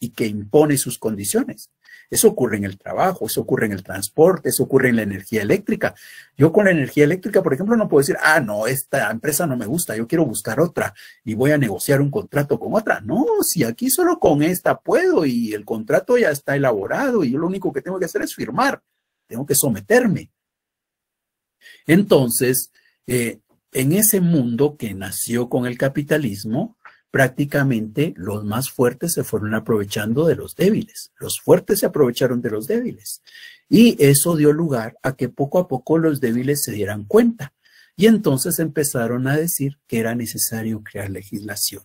y que impone sus condiciones. Eso ocurre en el trabajo, eso ocurre en el transporte, eso ocurre en la energía eléctrica. Yo con la energía eléctrica, por ejemplo, no puedo decir, ah, no, esta empresa no me gusta, yo quiero buscar otra y voy a negociar un contrato con otra. No, si aquí solo con esta puedo y el contrato ya está elaborado y yo lo único que tengo que hacer es firmar, tengo que someterme. Entonces, eh, en ese mundo que nació con el capitalismo, prácticamente los más fuertes se fueron aprovechando de los débiles, los fuertes se aprovecharon de los débiles. Y eso dio lugar a que poco a poco los débiles se dieran cuenta. Y entonces empezaron a decir que era necesario crear legislación.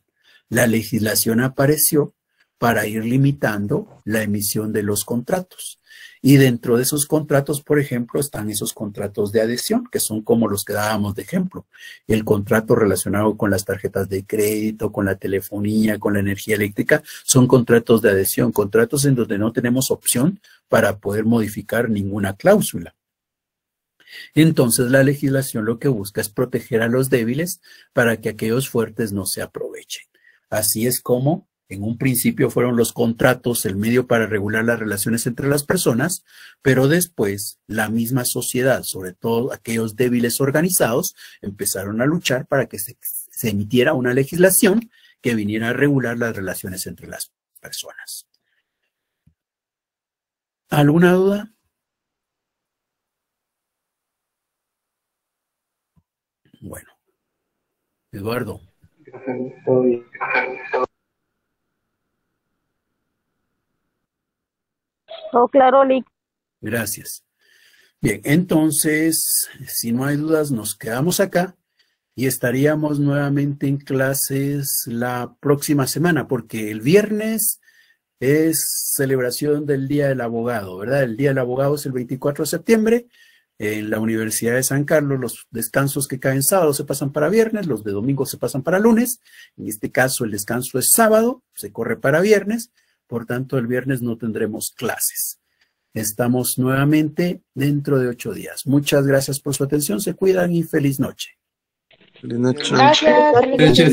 La legislación apareció para ir limitando la emisión de los contratos. Y dentro de esos contratos, por ejemplo, están esos contratos de adhesión, que son como los que dábamos de ejemplo. El contrato relacionado con las tarjetas de crédito, con la telefonía, con la energía eléctrica, son contratos de adhesión, contratos en donde no tenemos opción para poder modificar ninguna cláusula. Entonces, la legislación lo que busca es proteger a los débiles para que aquellos fuertes no se aprovechen. Así es como en un principio fueron los contratos el medio para regular las relaciones entre las personas, pero después la misma sociedad, sobre todo aquellos débiles organizados, empezaron a luchar para que se, emitiera una legislación que viniera a regular las relaciones entre las personas. ¿Alguna duda? Bueno, Eduardo. Todo oh, claro, Lick. Gracias. Bien, entonces, si no hay dudas, nos quedamos acá y estaríamos nuevamente en clases la próxima semana, porque el viernes es celebración del Día del Abogado, ¿verdad? El Día del Abogado es el 24 de septiembre. En la Universidad de San Carlos, los descansos que caen sábado se pasan para viernes, los de domingo se pasan para lunes. En este caso, el descanso es sábado, se corre para viernes. Por tanto, el viernes no tendremos clases. Estamos nuevamente dentro de ocho días. Muchas gracias por su atención. Se cuidan y feliz noche. Feliz noche.